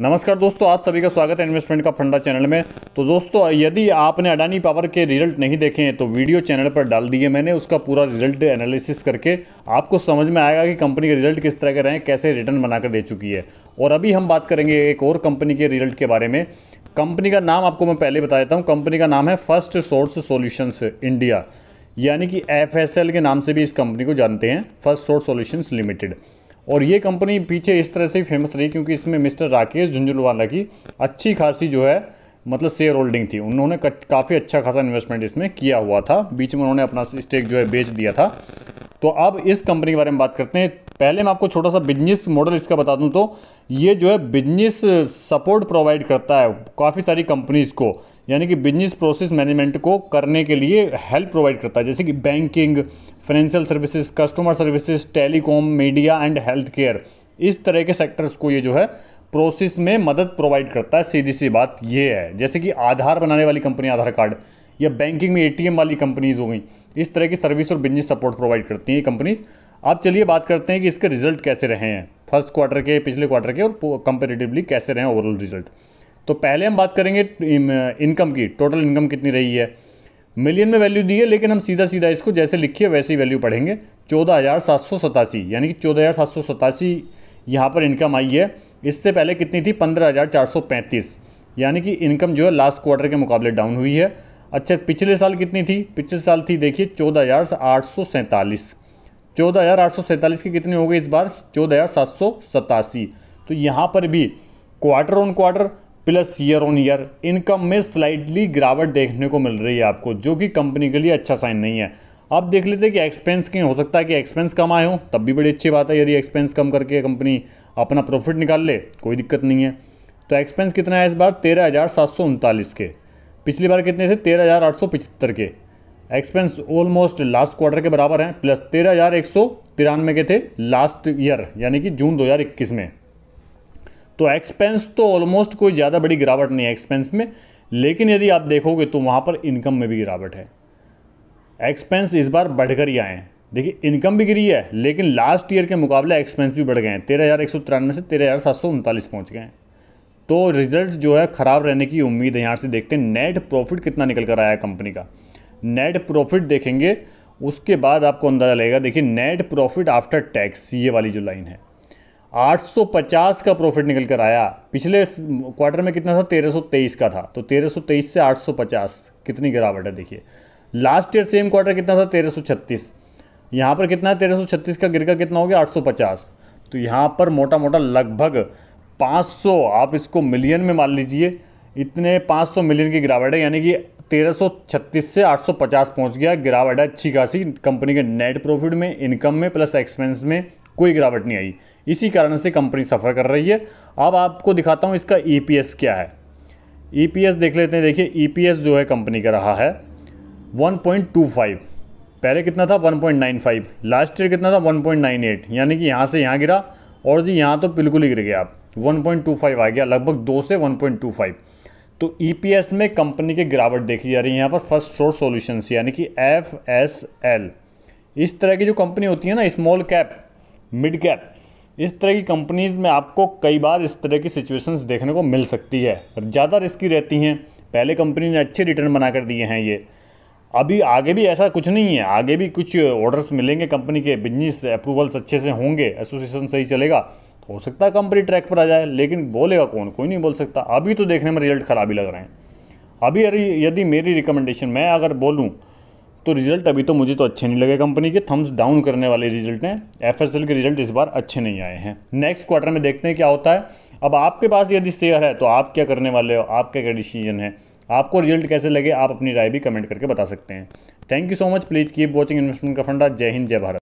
नमस्कार दोस्तों आप सभी का स्वागत है इन्वेस्टमेंट का फंडा चैनल में तो दोस्तों यदि आपने अडानी पावर के रिजल्ट नहीं देखे हैं तो वीडियो चैनल पर डाल दिए मैंने उसका पूरा रिजल्ट एनालिसिस करके आपको समझ में आएगा कि कंपनी के रिजल्ट किस तरह के रहे कैसे रिटर्न बनाकर दे चुकी है और अभी हम बात करेंगे एक और कंपनी के रिजल्ट के बारे में कंपनी का नाम आपको मैं पहले बता देता हूँ कंपनी का नाम है फर्स्ट सोर्स सोल्यूशंस इंडिया यानी कि एफ के नाम से भी इस कंपनी को जानते हैं फर्स्ट सोर्स सोल्यूशंस लिमिटेड और ये कंपनी पीछे इस तरह से फेमस रही क्योंकि इसमें मिस्टर राकेश झुंझुलवाला की अच्छी खासी जो है मतलब शेयर होल्डिंग थी उन्होंने काफ़ी अच्छा खासा इन्वेस्टमेंट इसमें किया हुआ था बीच में उन्होंने अपना स्टेक जो है बेच दिया था तो अब इस कंपनी के बारे में बात करते हैं पहले मैं आपको छोटा सा बिजनेस मॉडल इसका बता दूं तो ये जो है बिजनेस सपोर्ट प्रोवाइड करता है काफ़ी सारी कंपनीज़ को यानी कि बिजनेस प्रोसेस मैनेजमेंट को करने के लिए हेल्प प्रोवाइड करता है जैसे कि banking financial services customer services telecom media and health care इस तरह के सेक्टर्स को ये जो है प्रोसेस में मदद प्रोवाइड करता है सीधी सी बात ये है जैसे कि आधार बनाने वाली कंपनी आधार कार्ड या बैंकिंग में एटीएम वाली कंपनीज हो गई इस तरह की सर्विस और बिजनेस सपोर्ट प्रोवाइड करती हैं ये कंपनीज अब चलिए बात करते हैं कि इसके रिजल्ट कैसे रहे हैं फर्स्ट क्वार्टर के पिछले क्वार्टर के और कंपेरेटिवली कैसे रहे हैं ओवरऑल रिजल्ट तो पहले हम बात करेंगे इनकम की टोटल इनकम कितनी रही है मिलियन में वैल्यू दी है लेकिन हम सीधा सीधा इसको जैसे लिखी है वैसे ही वैल्यू पढ़ेंगे चौदह हज़ार सात सौ सतासी यानी कि चौदह हज़ार सात सौ सतासी यहाँ पर इनकम आई है इससे पहले कितनी थी पंद्रह हज़ार चार सौ पैंतीस यानी कि इनकम जो है लास्ट क्वार्टर के मुकाबले डाउन हुई है अच्छा पिछले साल कितनी थी पिछले साल थी देखिए चौदह हज़ार आठ सौ सैंतालीस चौदह हज़ार आठ सौ सैंतालीस की कितनी हो गई इस बार चौदह हज़ार सात सौ सतासी तो यहाँ पर भी quarter on quarter plus year on year income में स्लाइडली गिरावट देखने को मिल रही है आपको जो कि कंपनी के लिए अच्छा साइन नहीं है अब देख लेते हैं कि एक्सपेंस कहीं हो सकता है कि एक्सपेंस कम आए हो तब भी बड़ी अच्छी बात है यदि एक्सपेंस कम करके कंपनी अपना प्रॉफिट निकाल ले कोई दिक्कत नहीं है तो एक्सपेंस कितना है इस बार तेरह हज़ार सात सौ उनतालीस के पिछली बार कितने थे तेरह हज़ार आठ सौ पचहत्तर के एक्सपेंस ऑलमोस्ट लास्ट क्वार्टर के बराबर हैं प्लस तेरह हज़ार एक सौ तिरानवे के थे लास्ट ईयर यानी कि जून इक्कीस में तो एक्सपेंस तो ऑलमोस्ट कोई ज़्यादा बड़ी गिरावट नहीं है एक्सपेंस में लेकिन यदि आप देखोगे तो वहाँ पर इनकम में भी गिरावट है एक्सपेंस इस बार बढ़कर ही आए हैं देखिए इनकम भी गिरी है लेकिन लास्ट ईयर के मुकाबले एक्सपेंस भी बढ़ गए हैं तेरह हज़ार एक सौ तिरानवे से तेरह हज़ार सात सौ उनतालीस पहुँच गए हैं तो रिजल्ट जो है ख़राब रहने की उम्मीद है यहाँ से देखते हैं नेट प्रॉफिट कितना निकल कर आया कंपनी का नेट प्रॉफिट देखेंगे उसके बाद आपको अंदाज़ा लगेगा देखिए नेट प्रॉफिट आफ्टर टैक्स ये वाली जो लाइन है 850 का प्रॉफिट निकल कर आया पिछले क्वार्टर में कितना था 1323 का था तो 1323 से 850 कितनी गिरावट है देखिए लास्ट ईयर सेम क्वार्टर कितना था 1336 यहाँ पर कितना है 1336 का गिर का कितना हो गया 850 तो यहाँ पर मोटा मोटा लगभग 500 आप इसको मिलियन में मान लीजिए इतने 500 मिलियन की गिरावट है यानी कि 1336 से 850 पहुंच गया गिरावट है अच्छी खासी कंपनी के नेट प्रॉफिट में इनकम में प्लस एक्सपेंस में कोई गिरावट नहीं आई इसी कारण से कंपनी सफ़र कर रही है अब आपको दिखाता हूँ इसका ई e क्या है ई e देख लेते हैं देखिए ई e जो है कंपनी का रहा है 1.25 पहले कितना था 1.95 लास्ट ईयर कितना था 1.98 यानी कि यहाँ से यहाँ गिरा और जी यहाँ तो बिल्कुल ही गिर गया आप 1.25 आ गया लगभग दो से 1.25 तो ई में कंपनी की गिरावट देखी जा रही है यहाँ पर फर्स्ट शोर सोल्यूशन यानी कि एफ एस एल इस तरह की जो कंपनी होती है ना स्मॉल कैप मिड कैप इस तरह की कंपनीज़ में आपको कई बार इस तरह की सिचुएशंस देखने को मिल सकती है ज़्यादा रिस्की रहती हैं पहले कंपनी ने अच्छे रिटर्न बना कर दिए हैं ये अभी आगे भी ऐसा कुछ नहीं है आगे भी कुछ ऑर्डर्स मिलेंगे कंपनी के बिजनेस अप्रूवल्स अच्छे से होंगे एसोसिएशन सही चलेगा तो हो सकता है कंपनी ट्रैक पर आ जाए लेकिन बोलेगा कौन कोई नहीं बोल सकता अभी तो देखने में रिजल्ट ख़राब ही लग रहे हैं अभी यदि मेरी रिकमेंडेशन मैं अगर बोलूँ तो रिजल्ट अभी तो मुझे तो अच्छे नहीं लगे कंपनी के थम्स डाउन करने वाले रिजल्ट हैं एफ के रिजल्ट इस बार अच्छे नहीं आए हैं नेक्स्ट क्वार्टर में देखते हैं क्या होता है अब आपके पास यदि शेयर है तो आप क्या करने वाले हो आपका क्या डिसीजन है आपको रिजल्ट कैसे लगे आप अपनी राय भी कमेंट करके बता सकते हैं thank you so much please keep watching investment का फंडा जय हिंद जय भारत